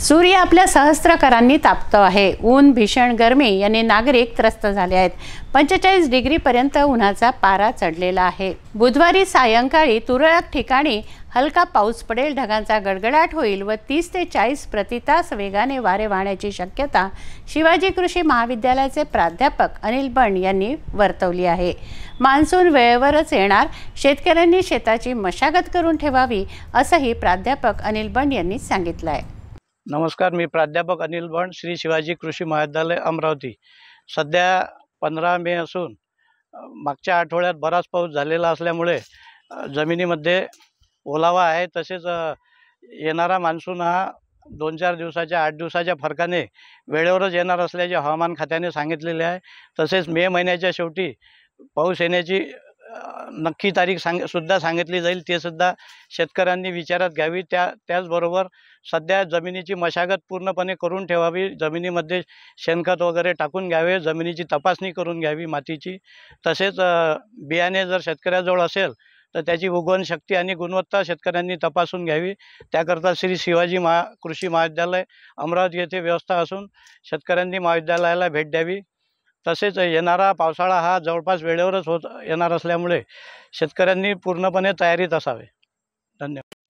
सूर्य आपल्या सहस्त्रकरांनी तापतो आहे ऊन भीषण गरमी याने नागरिक त्रस्त झाले आहेत पंचेचाळीस डिग्रीपर्यंत उन्हाचा पारा चढलेला आहे बुधवारी सायंकाळी तुरळक ठिकाणी हलका पाऊस पडेल ढगांचा गडगडाट होईल व तीस ते चाळीस प्रतितास वेगाने वारे वाहण्याची शक्यता शिवाजी कृषी महाविद्यालयाचे प्राध्यापक अनिल बंड यांनी वर्तवली आहे मान्सून वेळेवरच येणार शेतकऱ्यांनी शेताची मशागत करून ठेवावी असंही प्राध्यापक अनिल बंड यांनी सांगितलं आहे नमस्कार मी प्राध्यापक अनिल भंड श्री शिवाजी कृषी महाविद्यालय अमरावती सध्या पंधरा मे असून मागच्या आठवड्यात बराच पाऊस झालेला असल्यामुळे जमिनीमध्ये ओलावा आहे तसेच येणारा मान्सून हा दोन चार दिवसाच्या आठ दिवसाच्या फरकाने वेळेवरच येणार असल्याचे हवामान खात्याने सांगितलेले आहे तसेच मे महिन्याच्या शेवटी पाऊस येण्याची नक्की तारीख सांग सुद्धा सांगितली जाईल ते सुद्धा शेतकऱ्यांनी विचारात घ्यावी त्या त्याचबरोबर सध्या जमिनीची मशागत पूर्णपणे करून ठेवावी जमिनीमध्ये शेणखत वगैरे टाकून घ्यावे जमिनीची तपासणी करून घ्यावी मातीची तसेच बियाणे जर शेतकऱ्याजवळ असेल तर त्याची उगवण शक्ती आणि गुणवत्ता शेतकऱ्यांनी तपासून घ्यावी त्याकरता श्री शिवाजी महा कृषी महाविद्यालय अमरावती येथे व्यवस्था असून शेतकऱ्यांनी महाविद्यालयाला भेट द्यावी तसेच येणारा पावसाळा हा जवळपास वेळेवरच होत येणार असल्यामुळे शेतकऱ्यांनी पूर्णपणे तयारीत असावे धन्यवाद